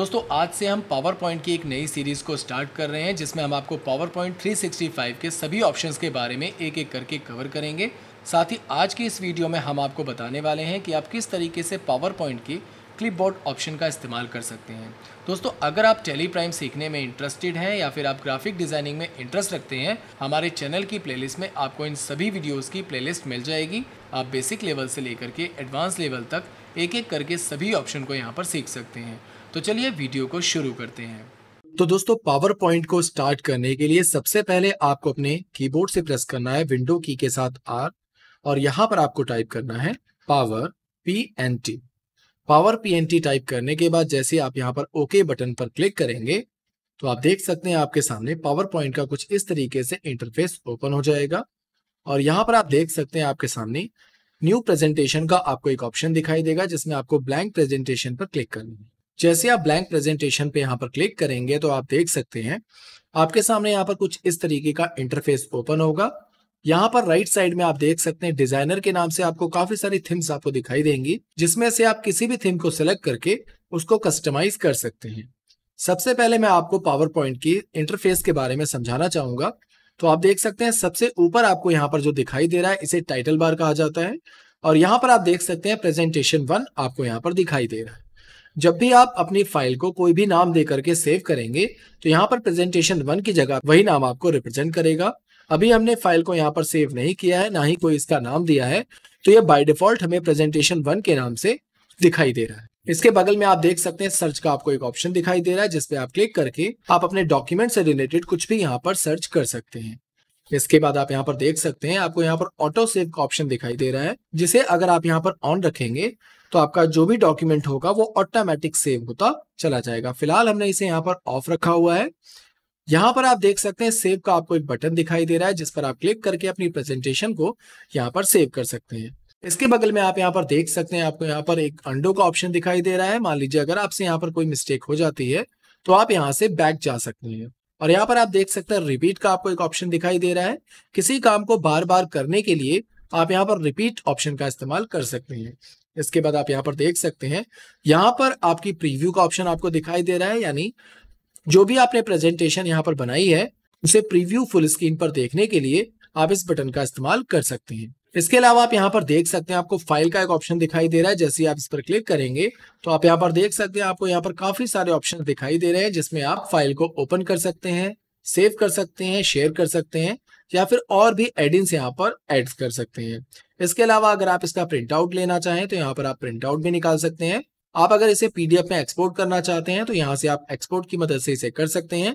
दोस्तों आज से हम पावर पॉइंट की एक नई सीरीज़ को स्टार्ट कर रहे हैं जिसमें हम आपको पावर पॉइंट थ्री के सभी ऑप्शंस के बारे में एक एक करके कवर करेंगे साथ ही आज की इस वीडियो में हम आपको बताने वाले हैं कि आप किस तरीके से पावर पॉइंट की क्लिपबोर्ड ऑप्शन का इस्तेमाल कर सकते हैं दोस्तों अगर आप टेली प्राइम सीखने में इंटरेस्टेड हैं या फिर आप ग्राफिक डिज़ाइनिंग में इंटरेस्ट रखते हैं हमारे चैनल की प्लेलिस्ट में आपको इन सभी वीडियोस की प्लेलिस्ट मिल जाएगी आप बेसिक लेवल से लेकर के एडवांस लेवल तक एक एक करके सभी ऑप्शन को यहाँ पर सीख सकते हैं तो चलिए वीडियो को शुरू करते हैं तो दोस्तों पावर पॉइंट को स्टार्ट करने के लिए सबसे पहले आपको अपने कीबोर्ड से प्रेस करना है विंडो की के साथ आर और यहाँ पर आपको टाइप करना है power P N T power P N T type करने के बाद जैसे आप यहाँ पर ओके बटन पर क्लिक करेंगे तो आप देख सकते हैं आपके सामने पावर पॉइंट का कुछ इस तरीके से इंटरफेस ओपन हो जाएगा और यहाँ पर आप देख सकते हैं आपके सामने न्यू प्रेजेंटेशन का आपको एक ऑप्शन दिखाई देगा जिसमें आपको ब्लैंक प्रेजेंटेशन पर क्लिक करना है जैसे आप ब्लैंक प्रेजेंटेशन पे यहाँ पर क्लिक करेंगे तो आप देख सकते हैं आपके सामने यहाँ पर कुछ इस तरीके का इंटरफेस ओपन होगा यहाँ पर राइट साइड में आप देख सकते हैं डिजाइनर के नाम से आपको काफी सारी थीम्स आपको दिखाई देंगी जिसमें से आप किसी भी थीम को सिलेक्ट करके उसको कस्टमाइज कर सकते हैं सबसे पहले मैं आपको पावर पॉइंट की इंटरफेस के बारे में समझाना चाहूंगा तो आप देख सकते हैं सबसे ऊपर आपको यहाँ पर जो दिखाई दे रहा है इसे टाइटल बार कहा जाता है और यहाँ पर आप देख सकते हैं प्रेजेंटेशन वन आपको यहाँ पर दिखाई दे रहा है जब भी आप अपनी फाइल को कोई भी नाम दे करके सेव करेंगे तो यहाँ पर प्रेजेंटेशन वन की जगह वही नाम आपको रिप्रेजेंट करेगा अभी हमने फाइल को यहाँ पर सेव नहीं किया है ना ही कोई इसका नाम दिया है तो ये बाय डिफॉल्ट हमें प्रेजेंटेशन वन के नाम से दिखाई दे रहा है इसके बगल में आप देख सकते हैं सर्च का आपको एक ऑप्शन दिखाई दे रहा है जिसपे आप क्लिक करके आप अपने डॉक्यूमेंट से रिलेटेड कुछ भी यहाँ पर सर्च कर सकते हैं इसके बाद आप यहाँ पर देख सकते हैं आपको यहाँ पर ऑटो सेव का ऑप्शन दिखाई दे रहा है जिसे अगर आप यहाँ पर ऑन रखेंगे तो आपका जो भी डॉक्यूमेंट होगा वो ऑटोमेटिक सेव होता चला जाएगा फिलहाल हमने इसे यहाँ पर ऑफ रखा हुआ है यहाँ पर आप देख सकते हैं सेव का आपको एक बटन दिखाई दे रहा है जिस पर आप क्लिक करके अपनी प्रेजेंटेशन को यहाँ पर सेव कर सकते हैं इसके बगल में आप यहाँ पर देख सकते हैं आपको यहाँ पर एक अंडो का ऑप्शन दिखाई दे रहा है मान लीजिए अगर आपसे यहाँ पर कोई मिस्टेक हो जाती है तो आप यहाँ से बैक जा सकते हैं और यहाँ पर आप देख सकते हैं रिपीट का आपको एक ऑप्शन दिखाई दे रहा है किसी काम को बार बार करने के लिए आप यहाँ पर रिपीट ऑप्शन का इस्तेमाल कर सकते हैं इसके बाद आप यहाँ पर देख सकते हैं यहाँ पर आपकी प्रीव्यू का ऑप्शन आपको दिखाई दे रहा है यानी जो भी आपने प्रेजेंटेशन यहाँ पर बनाई है उसे प्रीव्यू फुल स्क्रीन पर देखने के लिए आप इस बटन का इस्तेमाल कर सकते हैं इसके अलावा आप यहाँ पर देख सकते हैं आपको फाइल का एक ऑप्शन दिखाई दे रहा है जैसे आप इस पर क्लिक करेंगे तो आप यहाँ पर देख सकते हैं आपको यहाँ पर काफी सारे ऑप्शन दिखाई दे रहे हैं जिसमें आप फाइल को ओपन कर सकते हैं सेव कर सकते हैं शेयर कर सकते हैं या फिर और भी एडिंग्स यहाँ पर एड कर सकते हैं इसके अलावा अगर आप इसका प्रिंट आउट लेना चाहें तो यहाँ पर आप प्रिंट आउट भी निकाल सकते हैं आप अगर इसे पीडीएफ में एक्सपोर्ट करना चाहते हैं तो यहाँ से आप एक्सपोर्ट की मदद से इसे कर सकते हैं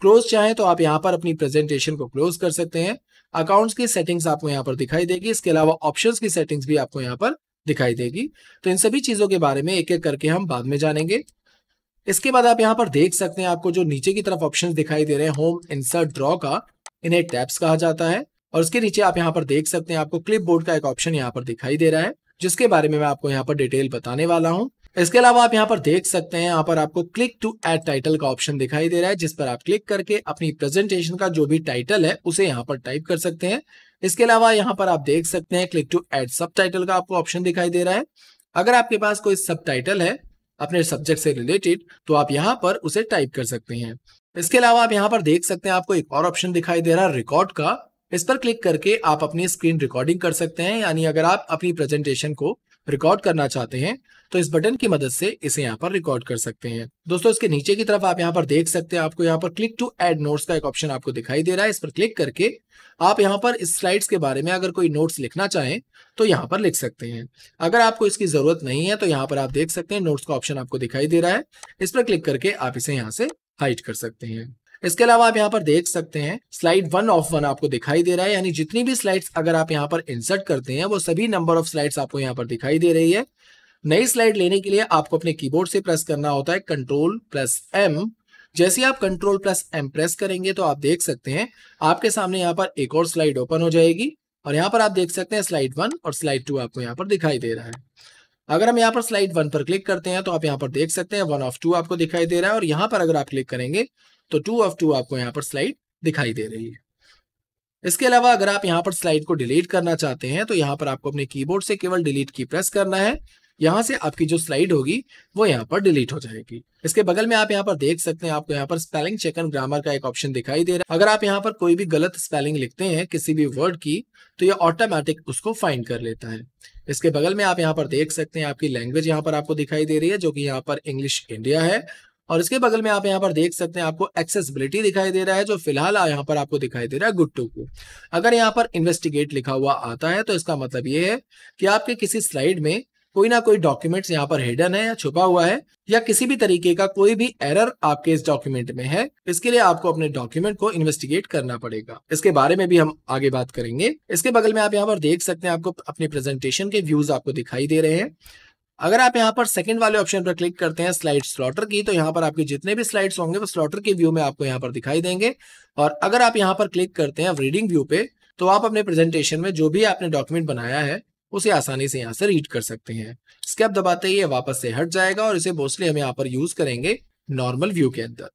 क्लोज चाहें तो आप यहाँ पर अपनी प्रेजेंटेशन को क्लोज कर सकते हैं अकाउंट्स की सेटिंग्स आपको यहाँ पर दिखाई देगी इसके अलावा ऑप्शन की सेटिंग्स भी आपको यहाँ पर दिखाई देगी तो इन सभी चीजों के बारे में एक एक करके हम बाद में जानेंगे इसके बाद आप यहाँ पर देख सकते हैं आपको जो नीचे की तरफ ऑप्शन दिखाई दे रहे हैं होम इंसर्ट ड्रॉ का इन्हें टैप्स कहा जाता है और उसके नीचे आप यहाँ पर देख सकते हैं आपको क्लिप बोर्ड का एक ऑप्शन यहाँ पर दिखाई दे रहा है जिसके बारे में मैं आपको यहाँ पर डिटेल बताने वाला हूँ इसके अलावा आप यहाँ पर देख सकते हैं यहाँ पर आपको क्लिक टू एड टाइटल का ऑप्शन दिखाई दे रहा है जिस पर आप क्लिक करके अपनी प्रेजेंटेशन का जो भी टाइटल है उसे यहाँ पर टाइप कर सकते हैं इसके अलावा यहाँ पर आप देख सकते हैं click to add subtitle का आपको ऑप्शन दिखाई दे रहा है अगर आपके पास कोई सब टाइटल है अपने सब्जेक्ट से रिलेटेड तो आप यहाँ पर उसे टाइप कर सकते हैं इसके अलावा आप यहाँ पर देख सकते हैं आपको एक और ऑप्शन दिखाई दे रहा है रिकॉर्ड का इस पर क्लिक करके आप अपनी स्क्रीन रिकॉर्डिंग कर सकते हैं यानी अगर आप अपनी प्रेजेंटेशन को रिकॉर्ड करना चाहते हैं तो इस बटन की मदद से इसे यहाँ पर रिकॉर्ड कर सकते हैं दोस्तों इसके नीचे की तरफ आप यहाँ पर देख सकते हैं आपको यहाँ पर क्लिक टू एड नोट्स का एक ऑप्शन आपको दिखाई दे रहा है इस पर क्लिक करके आप यहाँ पर इस स्लाइड्स के बारे में अगर कोई नोट्स लिखना चाहें तो यहाँ पर लिख सकते हैं अगर आपको इसकी जरूरत नहीं है तो यहाँ पर आप देख सकते हैं नोट्स का ऑप्शन आपको दिखाई दे रहा है इस पर क्लिक करके आप इसे यहाँ से हाइड कर सकते हैं इसके अलावा आप यहाँ पर देख सकते हैं स्लाइड वन ऑफ वन आपको दिखाई दे रहा है यानी जितनी भी स्लाइड्स अगर आप यहाँ पर इंसर्ट करते हैं वो सभी नंबर ऑफ स्लाइड्स आपको यहाँ पर दिखाई दे रही है नई स्लाइड लेने के लिए आपको अपने कीबोर्ड से प्रेस करना होता है कंट्रोल प्लस एम जैसे आप कंट्रोल प्लस एम प्रेस करेंगे तो आप देख सकते हैं आपके सामने यहाँ पर एक और स्लाइड ओपन हो जाएगी और यहाँ पर आप देख सकते हैं स्लाइड वन और स्लाइड टू आपको यहाँ पर दिखाई दे रहा है अगर हम यहाँ पर स्लाइड वन पर क्लिक करते हैं तो आप यहाँ पर देख सकते हैं वन ऑफ टू आपको दिखाई दे रहा है और यहाँ पर अगर आप क्लिक करेंगे तो टू ऑफ टू आपको यहाँ पर स्लाइड दिखाई दे रही है इसके अलावा अगर आप यहाँ पर स्लाइड को डिलीट करना चाहते हैं तो यहाँ पर आपको अपने कीबोर्ड से केवल डिलीट की प्रेस करना है यहाँ से आपकी जो स्लाइड होगी वो यहाँ पर डिलीट हो जाएगी इसके बगल में आप यहाँ पर देख सकते हैं आपको यहाँ पर स्पेलिंग चेक एंड ग्रामर का एक ऑप्शन दिखाई दे रहा है अगर आप यहाँ पर कोई भी गलत स्पेलिंग लिखते हैं किसी भी वर्ड की तो ये ऑटोमेटिक उसको फाइंड कर लेता है इसके बगल में आप यहाँ पर देख सकते हैं आपकी लैंग्वेज यहाँ पर आपको दिखाई दे रही है जो कि यहाँ पर इंग्लिश इंडिया है और इसके बगल में आप यहाँ पर देख सकते हैं आपको एक्सेसिबिलिटी दिखाई दे रहा है जो फिलहाल यहाँ पर आपको दिखाई दे रहा है टू को अगर यहाँ पर इन्वेस्टिगेट लिखा हुआ आता है तो इसका मतलब ये है कि आपके किसी स्लाइड में कोई ना कोई डॉक्यूमेंट्स यहाँ पर हिडन है या छुपा हुआ है या किसी भी तरीके का कोई भी एरर आपके इस डॉक्यूमेंट में है इसके लिए आपको अपने डॉक्यूमेंट को इन्वेस्टिगेट करना पड़ेगा इसके बारे में भी हम आगे बात करेंगे इसके बगल में आप यहाँ पर देख सकते हैं आपको अपने प्रेजेंटेशन के व्यूज आपको दिखाई दे रहे हैं अगर आप यहाँ पर सेकंड वाले ऑप्शन पर क्लिक करते हैं स्लाइड स्लॉटर की तो यहाँ पर आपके जितने भी स्लाइड्स होंगे वो स्लॉटर के व्यू में आपको यहाँ पर दिखाई देंगे और अगर आप यहाँ पर क्लिक करते हैं रीडिंग व्यू पे तो आप अपने प्रेजेंटेशन में जो भी आपने डॉक्यूमेंट बनाया है उसे आसानी से यहाँ से रीड कर सकते हैं स्केप दबाते ही वापस से हट जाएगा और इसे मोस्टली हम यहाँ पर यूज करेंगे नॉर्मल व्यू के अंदर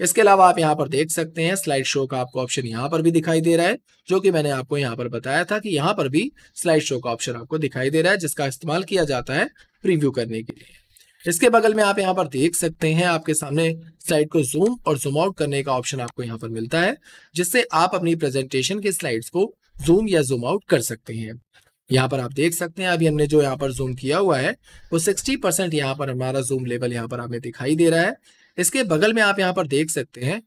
इसके अलावा आप यहाँ पर देख सकते हैं स्लाइड शो का आपको ऑप्शन यहाँ पर भी दिखाई दे रहा है जो कि मैंने आपको यहाँ पर बताया था कि यहाँ पर भी स्लाइड शो का ऑप्शन आपको दिखाई दे रहा है जिसका इस्तेमाल किया जाता है प्रीव्यू करने के लिए इसके बगल में आप यहाँ पर देख सकते हैं आपके सामने स्लाइड को जूम और जूम आउट करने का ऑप्शन आपको यहाँ पर मिलता है जिससे आप अपनी प्रेजेंटेशन के स्लाइड्स को जूम या जूम आउट कर सकते हैं यहाँ पर आप देख सकते हैं अभी हमने जो यहाँ पर जूम किया हुआ है वो 60 परसेंट यहाँ पर हमारा जूम लेवल यहाँ पर हमें दिखाई दे रहा है इसके बगल में आप यहाँ पर देख सकते हैं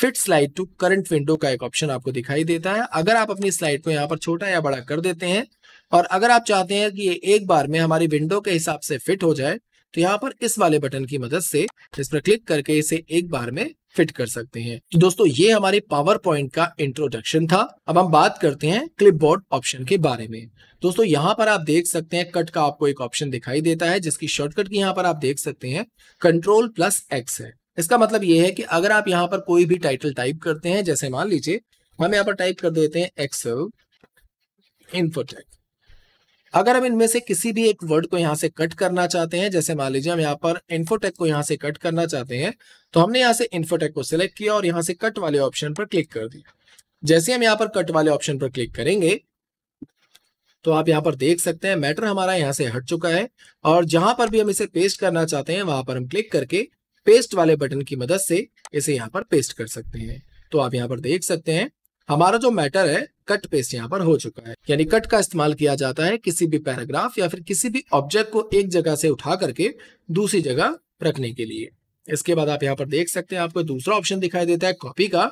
fit slide to current window का एक ऑप्शन आपको दिखाई देता है अगर आप अपनी स्लाइड को यहाँ पर छोटा या बड़ा कर देते हैं और अगर आप चाहते हैं कि ये एक बार में हमारी विंडो के हिसाब से फिट हो जाए तो यहाँ पर इस वाले बटन की मदद से इस पर क्लिक करके इसे एक बार में फिट कर सकते हैं दोस्तों ये हमारे पावर पॉइंट का इंट्रोडक्शन था अब हम बात करते हैं क्लिपबोर्ड ऑप्शन के बारे में दोस्तों यहाँ पर आप देख सकते हैं कट का आपको एक ऑप्शन दिखाई देता है जिसकी शॉर्टकट की यहाँ पर आप देख सकते हैं कंट्रोल प्लस एक्स है इसका मतलब ये है कि अगर आप यहाँ पर कोई भी टाइटल टाइप करते हैं जैसे मान लीजिए हम यहाँ पर टाइप कर देते हैं एक्सल इन्फोटेक अगर हम इनमें से किसी भी एक वर्ड को यहाँ से कट करना चाहते हैं जैसे मान लीजिए हम यहाँ पर इन्फोटेक को यहाँ से कट करना चाहते हैं तो हमने यहाँ से इन्फोटेक को सिलेक्ट किया और यहाँ से कट वाले ऑप्शन पर क्लिक कर दिया जैसे हम यहाँ पर कट वाले ऑप्शन पर क्लिक करेंगे तो आप यहाँ पर देख सकते हैं मैटर हमारा यहाँ से हट चुका है और जहां पर भी हम इसे पेस्ट करना चाहते हैं वहां पर हम क्लिक करके पेस्ट वाले बटन की मदद से इसे यहाँ पर पेस्ट कर सकते हैं तो आप यहाँ पर देख सकते हैं हमारा जो मैटर है कट पेस्ट यहाँ पर हो चुका है यानी कट का इस्तेमाल किया जाता है किसी भी पैराग्राफ या फिर किसी भी ऑब्जेक्ट को एक जगह से उठा करके दूसरी जगह रखने के लिए इसके बाद आप यहाँ पर देख सकते हैं आपको दूसरा ऑप्शन दिखाई देता है कॉपी का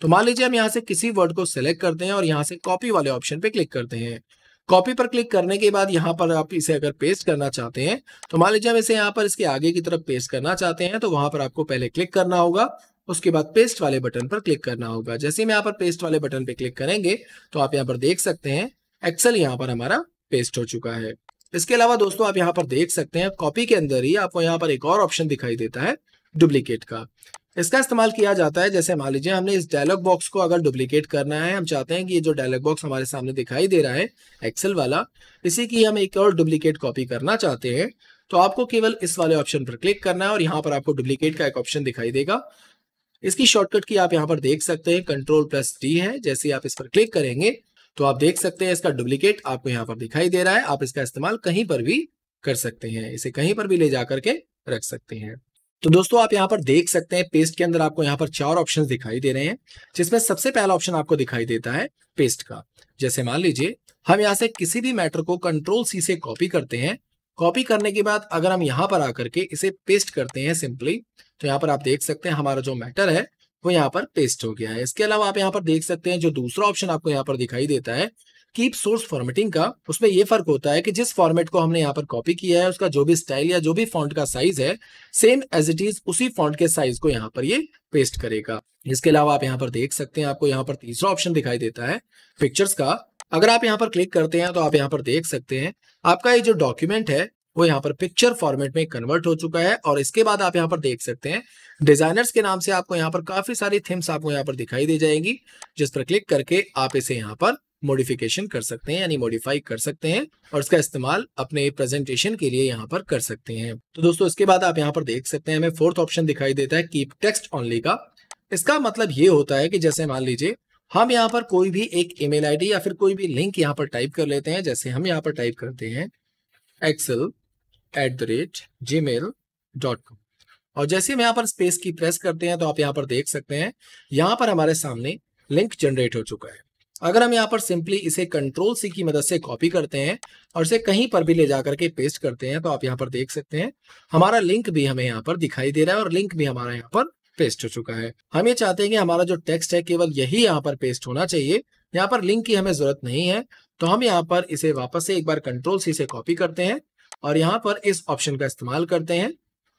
तो मान लीजिए हम यहाँ से किसी वर्ड को सिलेक्ट करते हैं और यहाँ से कॉपी वाले ऑप्शन पे क्लिक करते हैं कॉपी पर क्लिक करने के बाद यहाँ पर आप इसे अगर पेस्ट करना चाहते हैं तो मान लीजिए हम इसे यहाँ पर इसके आगे की तरफ पेस्ट करना चाहते हैं तो वहां पर आपको पहले क्लिक करना होगा उसके बाद पेस्ट वाले बटन पर क्लिक करना होगा जैसे ही हम यहाँ पर पेस्ट वाले बटन पर क्लिक करेंगे तो आप यहाँ पर देख सकते हैं एक्सेल यहाँ पर हमारा पेस्ट हो चुका है इसके अलावा दोस्तों आप यहाँ पर देख सकते हैं कॉपी के अंदर ही आपको यहाँ पर एक और ऑप्शन दिखाई देता है डुप्लीकेट का इसका इस्तेमाल किया जाता है जैसे मान लीजिए हमने इस डायलॉग बॉक्स को अगर डुप्लीकेट करना है हम चाहते हैं कि ये जो डायलॉग बॉक्स हमारे सामने दिखाई दे रहा है एक्सेल वाला इसी की हम एक और डुप्लीकेट कॉपी करना चाहते हैं तो आपको केवल इस वाले ऑप्शन पर क्लिक करना है और यहाँ पर आपको डुप्लीकेट का एक ऑप्शन दिखाई देगा इसकी शॉर्टकट की आप यहाँ पर देख सकते हैं कंट्रोल प्लस डी है जैसे आप इस पर क्लिक करेंगे तो आप देख सकते हैं इसका डुप्लीकेट आपको यहाँ पर दिखाई दे रहा है आप इसका इस्तेमाल कहीं पर भी कर सकते हैं इसे कहीं पर भी ले जाकर के रख सकते हैं तो दोस्तों आप यहाँ पर देख सकते हैं पेस्ट के अंदर आपको यहाँ पर चार ऑप्शन दिखाई दे रहे हैं जिसमें सबसे पहला ऑप्शन आपको दिखाई देता है पेस्ट का जैसे मान लीजिए हम यहाँ से किसी भी मैटर को कंट्रोल सी से कॉपी करते हैं कॉपी करने के बाद अगर हम यहाँ पर आकर के इसे पेस्ट करते हैं सिंपली तो यहाँ पर आप देख सकते हैं हमारा जो मैटर है वो यहाँ पर पेस्ट हो गया है इसके अलावा आप यहाँ पर देख सकते हैं जो दूसरा ऑप्शन आपको यहाँ पर दिखाई देता है कीप सोर्स फॉर्मेटिंग का उसमें ये फर्क होता है कि जिस फॉर्मेट को हमने यहाँ पर कॉपी किया है उसका जो भी स्टाइल या जो भी फॉन्ट का साइज है सेम एज इट इज उसी फॉन्ट के साइज को यहाँ पर ये पेस्ट करेगा इसके अलावा आप यहाँ पर देख सकते हैं आपको यहाँ पर तीसरा ऑप्शन दिखाई देता है पिक्चर्स का अगर आप यहाँ पर क्लिक करते हैं तो आप यहाँ पर देख सकते हैं आपका ये जो डॉक्यूमेंट है वो यहाँ पर पिक्चर फॉर्मेट में कन्वर्ट हो चुका है और इसके बाद आप यहाँ पर देख सकते हैं डिजाइनर्स के नाम से आपको यहाँ पर काफी सारी थीम्स आपको यहाँ पर दिखाई दे जाएंगी जिस पर क्लिक करके आप इसे यहाँ पर मॉडिफिकेशन कर सकते हैं यानी मॉडिफाई कर सकते हैं और इसका इस्तेमाल अपने प्रेजेंटेशन के लिए यहाँ पर कर सकते हैं तो दोस्तों इसके बाद आप यहाँ पर देख सकते हैं हमें फोर्थ ऑप्शन दिखाई देता है कीप टेक्स्ट ऑनली का इसका मतलब ये होता है कि जैसे मान लीजिए हम यहाँ पर कोई भी एक ईमेल आईडी या फिर कोई भी लिंक यहाँ पर टाइप कर लेते हैं जैसे हम यहाँ पर टाइप करते हैं excel at the rate Gmail dot com और जैसे हम यहाँ पर स्पेस की प्रेस करते हैं तो आप यहाँ पर देख सकते हैं यहाँ पर हमारे सामने लिंक जनरेट हो चुका है अगर हम यहाँ पर सिंपली इसे कंट्रोल सी की मदद से कॉपी करते हैं और इसे कहीं पर भी ले जाकर के पेस्ट करते हैं तो आप यहाँ पर देख सकते हैं हमारा लिंक भी हमें यहाँ पर दिखाई दे रहा है और लिंक भी हमारा यहाँ पर पेस्ट हो चुका है हम ये चाहते हैं कि हमारा जो टेक्स्ट है केवल यही यहाँ पर पेस्ट होना चाहिए यहाँ पर लिंक की हमें जरूरत नहीं है तो हम यहाँ पर इसे वापस से एक बार कंट्रोल सी से कॉपी करते हैं और यहाँ पर इस ऑप्शन का इस्तेमाल करते हैं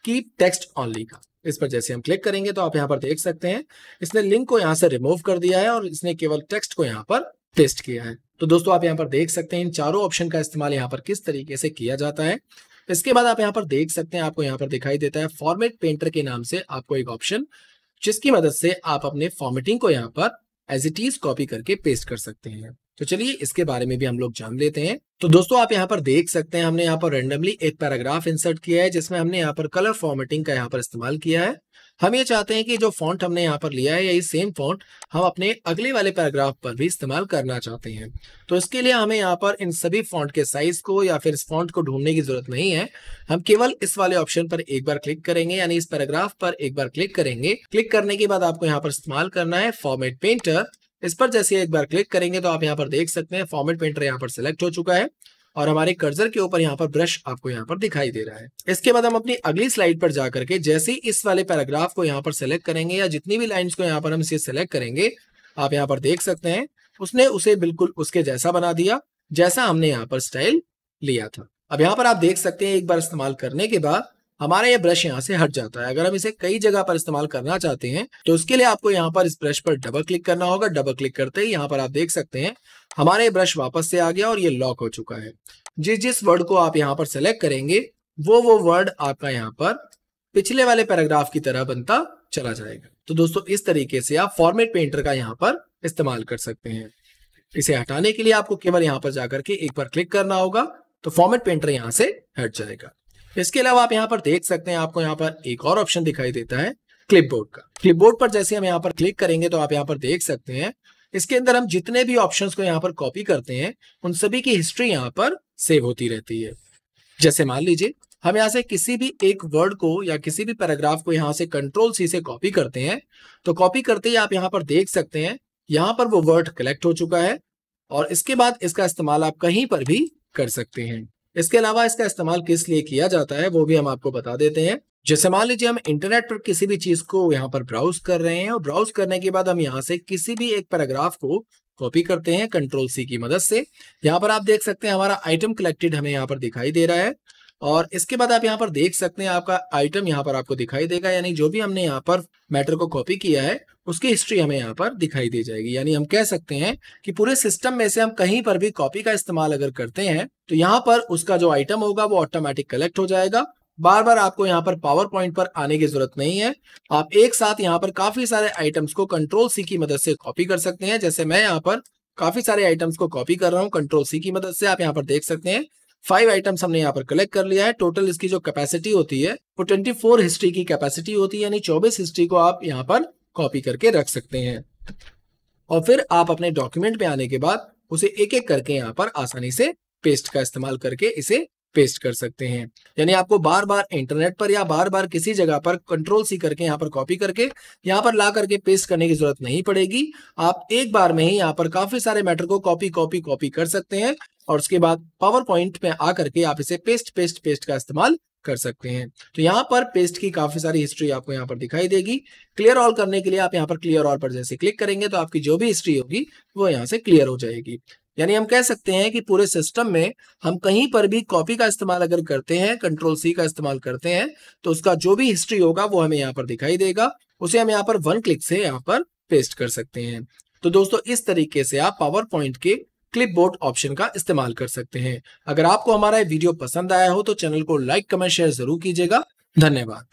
की टेक्स्ट ऑनली का इस पर जैसे हम क्लिक करेंगे तो आप यहाँ पर देख सकते हैं इसने लिंक को यहां से रिमूव कर दिया है और इसने केवल टेक्स्ट को यहाँ पर पेस्ट किया है तो दोस्तों आप यहाँ पर देख सकते हैं इन चारों ऑप्शन का इस्तेमाल यहां पर किस तरीके से किया जाता है इसके बाद आप यहाँ पर देख सकते हैं आपको यहाँ पर दिखाई देता है फॉर्मेट पेंटर के नाम से आपको एक ऑप्शन जिसकी मदद से आप अपने फॉर्मेटिंग को यहाँ पर एज इट इज कॉपी करके पेस्ट कर सकते हैं तो चलिए इसके बारे में भी हम लोग जान लेते हैं तो दोस्तों आप यहाँ पर देख सकते हैं हमने यहाँ पर रेंडमली एक पैराग्राफ इंसर्ट किया है जिसमें हमने यहाँ पर कलर फॉर्मेटिंग का यहाँ पर इस्तेमाल किया है हम ये चाहते हैं कि जो फॉन्ट हमने यहाँ पर लिया है यही सेम फॉन्ट हम अपने अगले वाले पैराग्राफ पर भी इस्तेमाल करना चाहते हैं तो इसके लिए हमें यहाँ पर इन सभी फॉन्ट के साइज को या फिर इस फॉन्ट को ढूंढने की जरूरत नहीं है हम केवल इस वाले ऑप्शन पर एक बार क्लिक करेंगे यानी इस पैराग्राफ पर एक बार क्लिक करेंगे क्लिक करने के बाद आपको यहाँ पर इस्तेमाल करना है फॉर्मेट पेंटर इस पर जैसे एक बार क्लिक करेंगे तो आप यहाँ पर देख सकते हैं फॉर्मेट पेंटर यहाँ पर सिलेक्ट हो चुका है और हमारे कर्जर के ऊपर यहाँ पर ब्रश आपको यहाँ पर दिखाई दे रहा है इसके बाद हम अपनी अगली स्लाइड पर जाकर के जैसे ही इस वाले पैराग्राफ को यहाँ पर सेलेक्ट करेंगे या जितनी भी लाइन को यहाँ पर हम इसे सेलेक्ट करेंगे आप यहाँ पर देख सकते हैं उसने उसे बिल्कुल उसके जैसा बना दिया जैसा हमने यहाँ पर स्टाइल लिया था अब यहाँ पर आप देख सकते हैं एक बार इस्तेमाल करने के बाद हमारा ये ब्रश यहाँ से हट जाता है अगर हम इसे कई जगह पर इस्तेमाल करना चाहते हैं तो उसके लिए आपको यहाँ पर इस ब्रश पर डबल क्लिक करना होगा डबल क्लिक करते ही यहाँ पर आप देख सकते हैं हमारे ये ब्रश वापस से आ गया और ये लॉक हो चुका है जिस जिस वर्ड को आप यहाँ पर सेलेक्ट करेंगे वो वो वर्ड आपका यहाँ पर पिछले वाले पैराग्राफ की तरह बनता चला जाएगा तो दोस्तों इस तरीके से आप फॉर्मेट पेंटर का यहाँ पर इस्तेमाल कर सकते हैं इसे हटाने के लिए आपको केवल यहाँ पर जाकर के एक बार क्लिक करना होगा तो फॉर्मेट पेंटर यहाँ से हट जाएगा इसके अलावा आप यहाँ पर देख सकते हैं आपको यहाँ पर एक और ऑप्शन दिखाई देता है क्लिपबोर्ड का क्लिपबोर्ड पर जैसे हम यहाँ पर क्लिक करेंगे तो आप यहाँ पर देख सकते हैं इसके अंदर हम जितने भी ऑप्शंस को यहाँ पर कॉपी करते हैं उन सभी की हिस्ट्री यहाँ पर सेव होती रहती है जैसे मान लीजिए हम यहाँ से किसी भी एक वर्ड को या किसी भी पैराग्राफ को यहाँ से कंट्रोल सी से कॉपी करते हैं तो कॉपी करते ही आप यहाँ पर देख सकते हैं यहाँ पर वो वर्ड कलेक्ट हो चुका है और इसके बाद इसका इस्तेमाल आप कहीं पर भी कर सकते हैं इसके अलावा इसका इस्तेमाल किस लिए किया जाता है वो भी हम आपको बता देते हैं जैसे मान लीजिए हम इंटरनेट पर किसी भी चीज को यहाँ पर ब्राउज कर रहे हैं और ब्राउज करने के बाद हम यहाँ से किसी भी एक पैराग्राफ को कॉपी करते हैं कंट्रोल सी की मदद से यहाँ पर आप देख सकते हैं हमारा आइटम कलेक्टेड हमें यहाँ पर दिखाई दे रहा है और इसके बाद आप यहाँ पर देख सकते हैं आपका आइटम यहाँ पर आपको दिखाई देगा यानी जो भी हमने यहाँ पर मैटर को कॉपी किया है उसकी हिस्ट्री हमें यहाँ पर दिखाई दे जाएगी यानी हम कह सकते हैं कि पूरे सिस्टम में से हम कहीं पर भी कॉपी का इस्तेमाल अगर करते हैं तो यहाँ पर उसका जो आइटम होगा वो ऑटोमेटिक कलेक्ट हो जाएगा बार बार आपको यहाँ पर पावर पॉइंट पर आने की जरूरत नहीं है आप एक साथ यहाँ पर काफी सारे आइटम्स को कंट्रोल सी की मदद से कॉपी कर सकते हैं जैसे मैं यहाँ पर काफी सारे आइटम्स को कॉपी कर रहा हूँ कंट्रोल सी की मदद से आप यहाँ पर देख सकते हैं फाइव आइटम्स हमने यहाँ पर कलेक्ट कर लिया है टोटल इसकी जो कैपेसिटी होती है वो ट्वेंटी फोर हिस्ट्री की कैपेसिटी होती है यानी चौबीस हिस्ट्री को आप यहाँ पर कॉपी करके रख सकते हैं और फिर आप अपने डॉक्यूमेंट पे आने के बाद उसे एक एक करके यहाँ पर आसानी से पेस्ट का इस्तेमाल करके इसे पेस्ट कर सकते हैं यानी आपको बार बार इंटरनेट पर या बार बार किसी जगह पर कंट्रोल सी करके यहाँ पर कॉपी करके यहाँ पर ला करके पेस्ट करने की जरूरत नहीं पड़ेगी आप एक बार में ही यहाँ पर काफी सारे मैटर को कॉपी कॉपी कॉपी कर सकते हैं और उसके बाद पावर पॉइंट में आकर के आप इसे पेस्ट पेस्ट पेस्ट का इस्तेमाल कर सकते हैं तो यहाँ पर पेस्ट की काफी सारी हिस्ट्री आपको यहाँ पर दिखाई देगी क्लियर ऑल करने के लिए आप यहाँ पर क्लियर ऑल पर जैसे क्लिक करेंगे तो आपकी जो भी हिस्ट्री होगी वो यहाँ से क्लियर हो जाएगी यानी हम कह सकते हैं कि पूरे सिस्टम में हम कहीं पर भी कॉपी का इस्तेमाल अगर करते हैं कंट्रोल सी का इस्तेमाल करते हैं तो उसका जो भी हिस्ट्री होगा वो हमें यहाँ पर दिखाई देगा उसे हम यहाँ पर वन क्लिक से यहाँ पर पेस्ट कर सकते हैं तो दोस्तों इस तरीके से आप पावर पॉइंट के क्लिपबोर्ड ऑप्शन का इस्तेमाल कर सकते हैं अगर आपको हमारा वीडियो पसंद आया हो तो चैनल को लाइक कमेंट शेयर जरूर कीजिएगा धन्यवाद